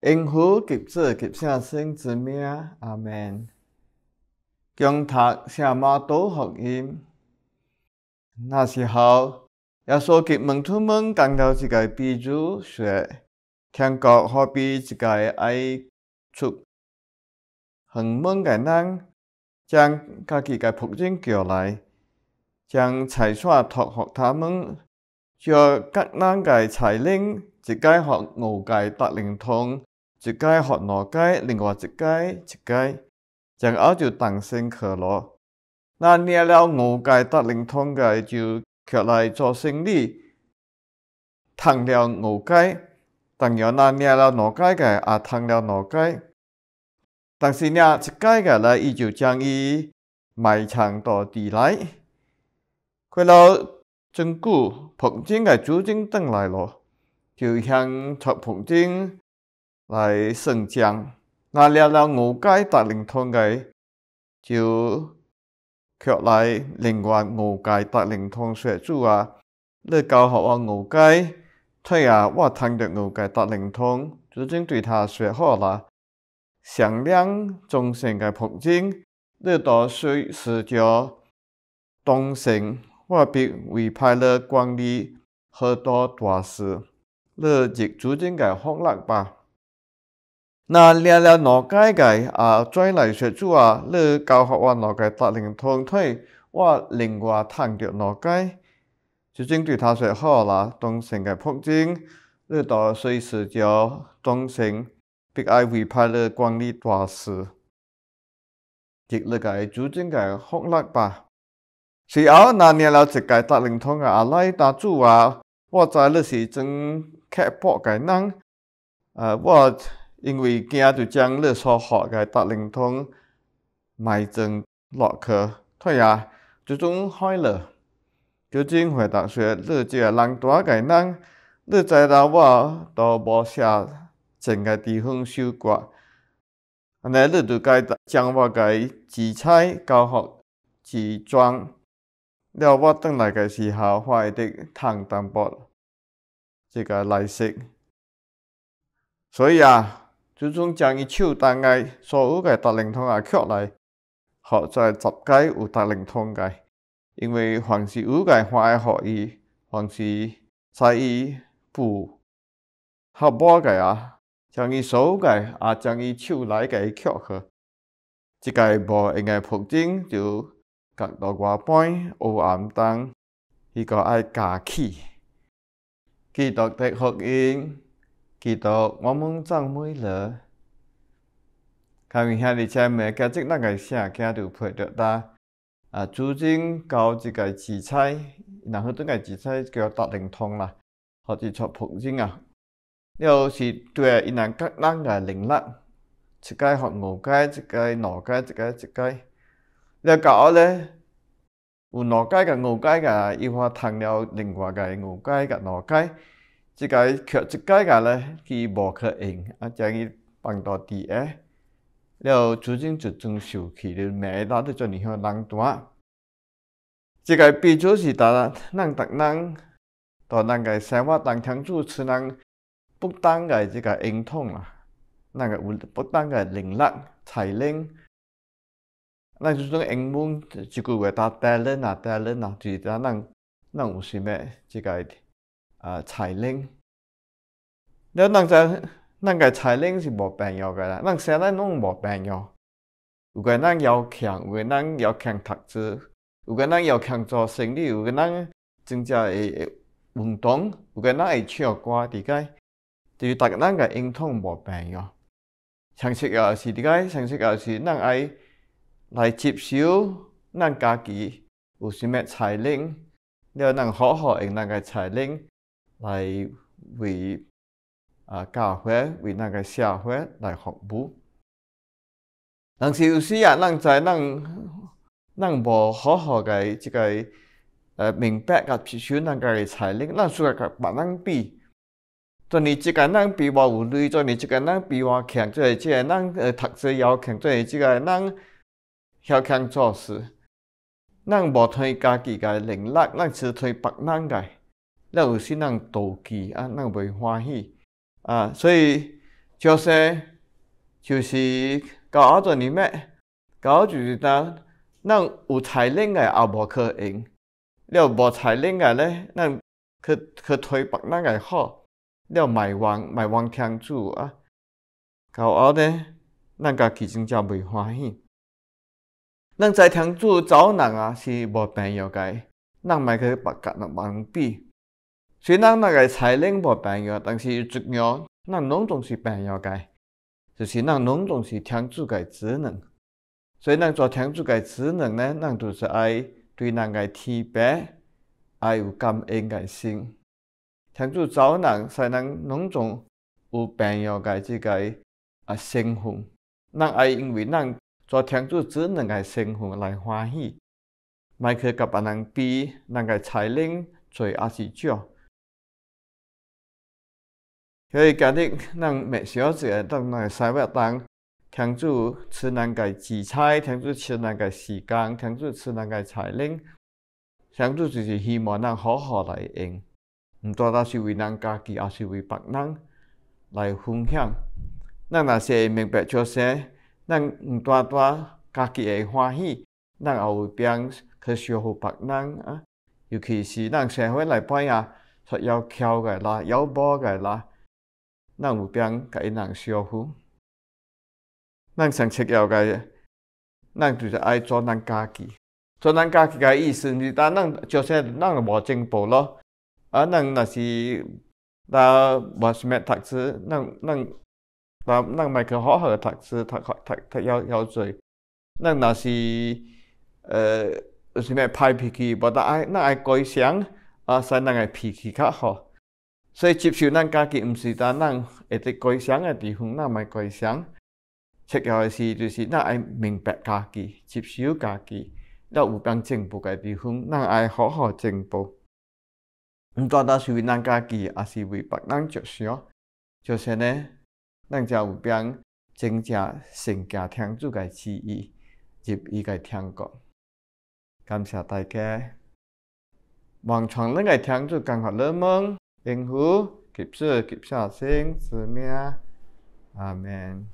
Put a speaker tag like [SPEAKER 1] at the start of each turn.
[SPEAKER 1] 因何及此及下生之名，阿门。讲读《圣摩多福音》那时候，耶稣给门徒们讲到一个比喻，说：天国何比一个爱出横门的人，将家己个仆人叫来，将财产托付他们，叫各人个财丁，一个学五界得灵通。一届学两届，另外一届一届，然后就诞生出来。那念了五届得灵通个就出来做生意，通了五届，当然那念了两届个也通了两届，但是念一届个呢，伊就将伊埋藏到地里。过了正骨盘经个租金登来了，就向出盘经。来送将，那了了五界达灵通个，就却来另外五界达灵通说主啊！你教学个五界，退下我听着五界达灵通，足正对他说好了。上量众神个福经，你多需是叫东神我必委派你管理好多大事，你就足正个放落吧。那聊聊哪届界啊？再来说主啊，你教学我哪届达令通退，我另外谈着哪届，就正对他说好啦，东城的铺京，你到随时叫东城，别爱委派你管理大事。第你个，主正的福利吧。随后，那聊聊一届达令通嘅阿赖大主啊，我知你是真刻薄个人，啊，我。因为今下就将你所学个达灵通埋症落去，所以啊，就种快了。究竟回答说：，你即个人大个人，你知道我到无下正个地方修过，安尼你就该将我个资产交还、资产了我倒来个时候我发的糖淡薄这个利息，所以啊。始终将伊手当个所有个达灵通也吃来，好在十界有达灵通个，因为凡是有界化来学伊，凡是在伊不合无界啊，将伊手界啊，将伊手来个吃去，即界无应该铺正就隔到外边乌暗东，伊个爱加气，继续在福音。记得我们张美乐，他们兄弟姐妹解决那个啥，走路陪着他。啊，租金交一个自菜，然后这个自菜叫大灵通啦，或者是铺金啊。要是对伊人隔人个灵力，一个学五街，一个老街，一个一个。你搞了呢？有老街个五街个，又话谈了另外个五街个老街。即个劇即個个咧，佢无吸用，啊将伊放到地下，然後逐就逐種受就你每單都做呢樣人單。即个比須是大家，咱人，家，咱，家嘅生活当天主，持人不單嘅即个英通啊，那個不不單嘅能力、才能。咱，嗰種英文一句話，大 talent 啊，talent 啊，就是咱咱咱，家有咩即個嘅？啊，才能，你讲咱个咱个才能是无必要个啦，咱生来拢无必要。有个人要强，有个人要强读书，有个人要强做生理，有个人增加会运动，有个人会唱歌，哋个，就达咱个应通无必要。常识也是哋个，常识也是咱爱来接受咱家己有啥物才能，要能好好用咱个才能。来为啊教会为那个社会来服务，但是有时啊，咱在咱咱无好好个这个呃明白个吸收人家个才能，咱输个甲别人比。做你一个人比我有镭，做你一个人比我强，做个即个人呃读书要强，做个即个人要强做事，咱无推家己个能力，咱只推别人个。咱有些人妒忌啊，咱未欢喜啊，所以就是就是搞阿种人脉，搞就是当咱有才能个也无可用，了无才能个咧，咱去去推别人个好，了卖怨卖怨天主啊，搞阿咧，咱家己真正未欢喜。咱在天主找人啊，是无平摇个，咱卖去把别人妄比。虽然咱那个才能无朋友，但是主要咱农种是朋友个，就是咱农种是天主个职能。所以，咱做天主个职能呢，咱就是爱对那个天主爱有感恩个心。天主造人，使咱农种有朋友个这个啊身份。咱爱因为咱做天主职能个身份来欢喜，卖去甲别人比，那个才能多还是少？所以今日咱每小只来生三当中，停止吃咱个食材，停止吃咱个时间，停止吃咱个财粮，上主就是希望咱好好来用，唔单单是为咱家己，也是为别人来分享。咱若是明白这些，咱唔单单家己会欢喜，咱也会变去说服别人啊。尤其是咱社会来摆说要穷个啦，要富个啦。咱有病，因人修复。咱想吃药个，咱就是爱做咱家己。做咱家己个意思，是咱就说咱无进步咯。啊，咱若是咱无是物读书，咱咱咱咱没去好好读书，读读读要要济。咱若是呃啥物歹脾气，无咱爱咱爱改伤，啊使咱个脾气较好。所以接受咱家己毋是单能会直改乡的地方，咱咪改乡。重要的是就是，咱要明白家己，接受家己。咱有当进步的地方，咱要好好进步。毋单单是为咱家己，也是为别人着想。就是呢，咱才有变增加成家天主嘅旨意，入伊个天国。感谢大家，望穿呢个天主，降下呢？麼？应付，及时及下生，子命，阿门。